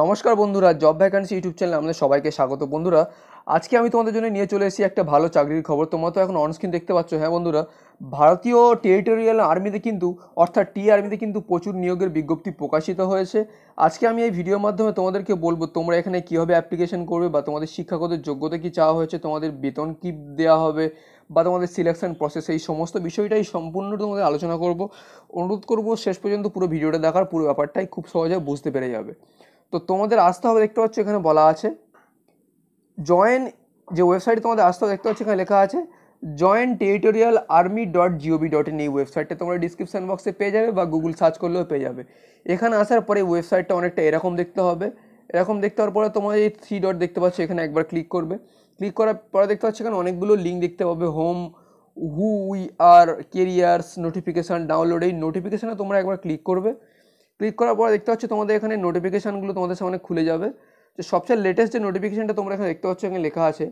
নমস্কার বন্ধুরা job vacancy YouTube চ্যানেলে আমাদের সবাইকে স্বাগত বন্ধুরা আজকে আমি তোমাদের জন্য নিয়ে চলে এসেছি একটা ভালো চাকরির খবর তোমরা তো এখন অনস্ক্রিন দেখতে পাচ্ছ হ্যাঁ বন্ধুরা ভারতীয় টেরিটোরিয়াল আর্মিতে কিন্তু অর্থাৎ টি আর্মিতে কিন্তু প্রচুর নিয়োগের বিজ্ঞপ্তি প্রকাশিত হয়েছে আজকে আমি এই ভিডিওর মাধ্যমে তোমাদেরকে বলবো তোমরা এখানে কীভাবে অ্যাপ্লিকেশন করবে বা তোমাদের শিক্ষাগত যোগ্যতা কি চাওয়া হয়েছে তোমাদের বেতন কী দেওয়া হবে বা তোমাদের সিলেকশন প্রসেস এই সমস্ত বিষয়টাই সম্পূর্ণ তোমাদের আলোচনা করব অনুরোধ করব শেষ পর্যন্ত পুরো ভিডিওটা দেখার পুরো ব্যাপারটাই খুব সহজে বুঝতে পেরে যাবে তো তোমাদের আসতে হবে দেখতে পাচ্ছ এখানে বলা আছে জয়েন যে ওয়েবসাইটে তোমাদের আসতে হবে দেখতে পাচ্ছ এখানে লেখা আছে জয়েন্ট টেরিটোরিয়াল আর্মি ডট জিওবি ডট ইন এই ওয়েবসাইটটা তোমরা ডিসক্রিপশান বক্সে পেয়ে যাবে বা গুগল সার্চ করলেও পেয়ে যাবে এখানে আসার পরে ওয়েবসাইটটা অনেকটা এরকম দেখতে হবে এরকম দেখতে হওয়ার পরে তোমার এই থ্রি ডট দেখতে পাচ্ছ এখানে একবার ক্লিক করবে ক্লিক করার পরে দেখতে পাচ্ছ এখানে অনেকগুলো লিঙ্ক দেখতে পাবে home who we are careers notification download এই নোটিফিকেশানে তোমরা একবার ক্লিক করবে ক্লিক করার পর দেখতে পাচ্ছ তোমাদের এখানে নোটিফিকেশানগুলো তোমাদের সামনে খুলে যাবে তো সবচেয়ে লেটেস্ট যে নোটিফিকেশানটা তোমরা এখানে দেখতে পাচ্ছ এখানে লেখা আছে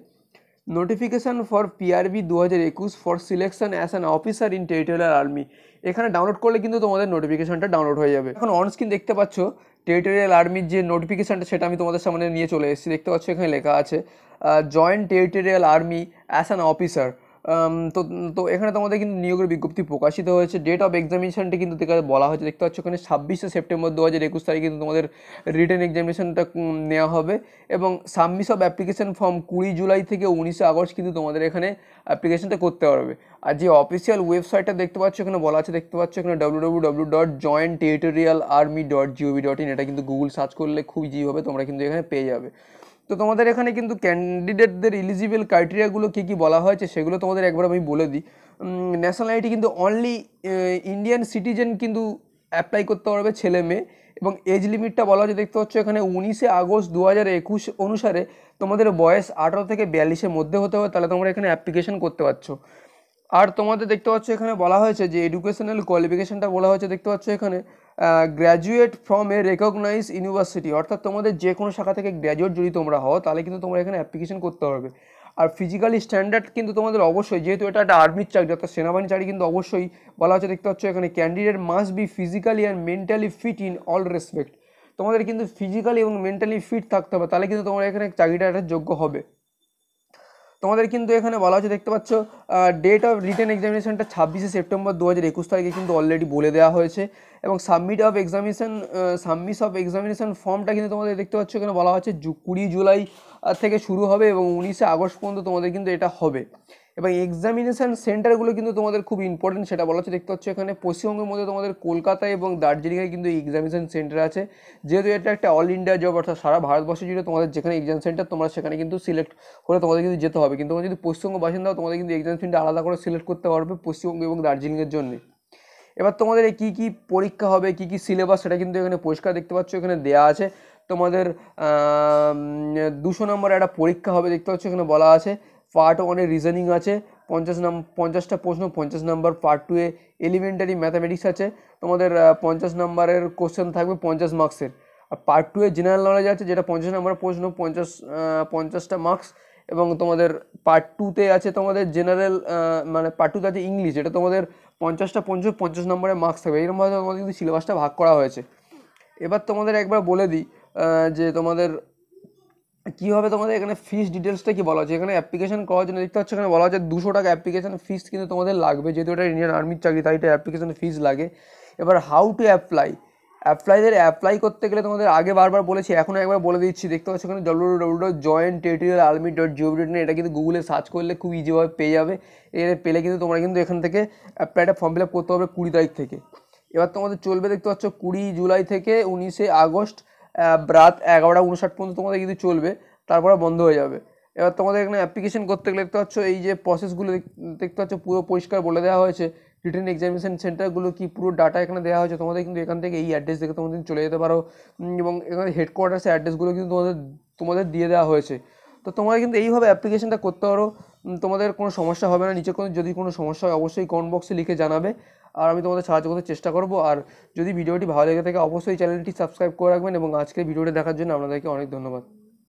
নোটিফিকেশান ফর পিআরবি দু হাজার একুশ for selection as an officer in territorial army এখানে ডাউনলোড করলে কিন্তু তোমাদের নোটিফিকেশানটা ডাউনলোড হয়ে যাবে এখন অন স্ক্রিন দেখতে পাচ্ছ টেরিটোরিয়াল আর্মির যে নোটিফিকেশানটা সেটা আমি তোমাদের সামনে নিয়ে চলে এসেছি দেখতে পাচ্ছ এখানে লেখা আছে joint territorial army as an officer তো তো এখানে তোমাদের কিন্তু নিয়োগের বিজ্ঞপ্তি প্রকাশিত হয়েছে ডেট অফ এক্সামিনেশনটি কিন্তু বলা হয়েছে দেখতে পাচ্ছ ওখানে ছাব্বিশে সেপ্টেম্বর দু হাজার একুশ তারিখে কিন্তু তোমাদের রিটার্ন এক্সামিনেশনটা নেওয়া হবে এবং সাবমিস অফ অ্যাপ্লিকেশন ফর্ম কুড়ি জুলাই থেকে উনিশে আগস্ট কিন্তু তোমাদের এখানে অ্যাপ্লিকেশনটা করতে পারবে আর যে অফিসিয়াল ওয়েবসাইটটা দেখতে পাচ্ছ এখানে বলা আছে দেখতে পাচ্ছ এখানে W W W dot joint territorial army dot gov dot in এটা কিন্তু গুগল সার্চ করলে খুব ইজি হবে তোমরা কিন্তু এখানে পেয়ে যাবে তো তোমাদের এখানে কিন্তু ক্যান্ডিডেটদের ইলিজিবল ক্রাইটেরিয়াগুলো কী কী বলা হয়েছে সেগুলো তোমাদের একবার আমি বলে দিই ন্যাশনাল আইডি কিন্তু অনলি ইন্ডিয়ান সিটিজেন কিন্তু অ্যাপ্লাই করতে পারবে ছেলে মেয়ে এবং এজ লিমিটটা বলা হচ্ছে দেখতে পাচ্ছ এখানে উনিশে আগস্ট দু হাজার একুশ অনুসারে তোমাদের বয়স আঠারো থেকে বিয়াল্লিশের মধ্যে হতে হবে তাহলে তোমরা এখানে অ্যাপ্লিকেশন করতে পারছো আর তোমাদের দেখতে পাচ্ছ এখানে বলা হয়েছে যে এডুকেশনাল কোয়ালিফিকেশানটা বলা হয়েছে দেখতে পাচ্ছ এখানে graduate from a recognise university অর্থাৎ তোমাদের যে কোনো শাখা থেকে গ্র্যাজুয়েট যদি তোমরা হও তাহলে কিন্তু তোমরা এখানে অ্যাপ্লিকেশন করতে পারবে আর ফিজিক্যালি স্ট্যান্ডার্ড কিন্তু তোমাদের অবশ্যই যেহেতু এটা একটা আর্মির চাকরি অর্থাৎ সেনাবাহিনী চাকরি কিন্তু অবশ্যই বলা হচ্ছে দেখতে পাচ্ছ এখানে candidate must be physically and mentally fit in all respect তোমাদের কিন্তু ফিজিক্যালি এবং মেন্টালি ফিট থাকতে হবে তাহলে কিন্তু তোমরা এখানে চাকরিটা একটা যোগ্য হবে তোমাদের কিন্তু এখানে বলা হচ্ছে দেখতে পাচ্ছ ডেট অফ রিটার্ন এক্সামিনেশনটা ছাব্বিশে সেপ্টেম্বর দু হাজার একুশ তারিখে কিন্তু অলরেডি বলে দেওয়া হয়েছে এবং submit of examination submit of examination ফর্মটা কিন্তু তোমাদের দেখতে পাচ্ছ এখানে বলা হচ্ছে কুড়ি জুলাই থেকে শুরু হবে এবং উনিশে আগস্ট পর্যন্ত তোমাদের কিন্তু এটা হবে এবং এক্সামিনেশান সেন্টারগুলো কিন্তু তোমাদের খুব ইম্পর্টেন্ট সেটা বলা হচ্ছে দেখতে হচ্ছে এখানে পশ্চিমবঙ্গের মধ্যে তোমাদের কলকাতা এবং দার্জিলিংয়ে কিন্তু এক্সামিনেশান সেন্টার আছে যেহেতু এটা একটা অল ইন্ডিয়া জব অর্থাৎ সারা ভারতবর্ষে জুড়ে তোমাদের যেখানে এক্সাম সেন্টার তোমরা সেখানে কিন্তু সিলেক্ট করে তোমাদের কিন্তু যেতে হবে কিন্তু তোমরা যদি পশ্চিমবঙ্গ বাসিন্দা তোমাদের কিন্তু এক্সাম সেন্টার আলাদা করে সিলেক্ট করতে পারবে পশ্চিমবঙ্গ এবং দার্জিলিংয়ের জন্য এবার তোমাদের কী কী পরীক্ষা হবে কী কী সিলেবাস সেটা কিন্তু এখানে পরিষ্কার দেখতে পাচ্ছ এখানে দেয়া আছে তোমাদের দুশো নম্বরে একটা পরীক্ষা হবে দেখতে পাচ্ছ এখানে বলা আছে পার্ট ওয়ানে রিজনিং আছে পঞ্চাশ নাম পঞ্চাশটা প্রশ্ন পঞ্চাশ নাম্বার পার্ট টুয়ে এলিমেন্টারি ম্যাথামেটিক্স আছে তোমাদের পঞ্চাশ নাম্বারের কোশ্চেন থাকবে পঞ্চাশ মার্কসের আর পার্ট টুয়ে জেনারেল নলেজ আছে যেটা পঞ্চাশ নাম্বারের প্রশ্ন পঞ্চাশ পঞ্চাশটা মার্কস এবং তোমাদের পার্ট টুতে আছে তোমাদের জেনারেল মানে পার্ট টুতে আছে ইংলিশ এটা তোমাদের পঞ্চাশটা পঞ্চাশ পঞ্চাশ নম্বরে মার্কস থাকবে এরকমভাবে তোমাদের কিন্তু সিলেবাসটা ভাগ করা হয়েছে এবার তোমাদের একবার বলে দিই যে তোমাদের কীভাবে হবে তোমাদের এখানে ফিস ডিটেলসটা কি বলা হচ্ছে এখানে অ্যাপ্লিকেশন করার জন্য দেখতে হচ্ছে এখানে বলা হচ্ছে দুশো টাকা অ্যাপ্লিকেশন ফিস কিন্তু তোমাদের লাগবে যেহেতু এটা ইন্ডিয়ান আর্মির চাকরি তাই এটা অ্যাপ্লিকেশন ফিস লাগে এবার হাউ টু অ্যাপ্লাই অ্যাপ্লাইদের অ্যাপ্লাই করতে গেলে তোমাদের আগে বারবার বলেছি এখন একবার বলে দিচ্ছি দেখতে পাচ্ছ এখানে W W dot joint territorial army dot gov dot এটা কিন্তু গুগলে সার্চ করলে খুব ইজিভাবে পেয়ে যাবে এর পেলে কিন্তু তোমরা কিন্তু এখান থেকে অ্যাপ্লাইটা ফর্ম ফিল আপ করতে হবে কুড়ি তারিখ থেকে এবার তোমাদের চলবে দেখতে পাচ্ছ কুড়ি জুলাই থেকে উনিশে আগস্ট রাত এগারোটা উনষাট পর্যন্ত তোমাদের কিন্তু চলবে তারপরে বন্ধ হয়ে যাবে এবার তোমাদের এখানে অ্যাপ্লিকেশন করতে গেলে দেখতে পাচ্ছ এই যে প্রসেসগুলো দেখতে পাচ্ছ পুরো পরিষ্কার বলে দেওয়া হয়েছে রিটার্ন এক্সামিনেশন সেন্টারগুলো কি পুরো ডাটা এখানে দেওয়া হয়েছে তোমাদের কিন্তু এখান থেকে এই অ্যাড্রেস দেখে তোমাদের চলে যেতে পারো এবং এখানে হেডকোয়ার্টার্সের অ্যাড্রেসগুলো কিন্তু তোমাদের তোমাদের দিয়ে দেওয়া হয়েছে তো তোমরা কিন্তু এইভাবে অ্যাপ্লিকেশনটা করতে পারো তোমাদের কোনো সমস্যা হবে না নিচে কোনো যদি কোনো সমস্যা হয় অবশ্যই কমেন্ট বক্সে লিখে জানাবে আর আমি তোমাদের সাহায্য করতে চেষ্টা করব আর যদি ভিডিওটি ভালো লেগে থাকে অবশ্যই চ্যানেলটি সাবস্ক্রাইব করে রাখবেন এবং আজকের ভিডিওটি দেখার জন্য আপনাদেরকে অনেক ধন্যবাদ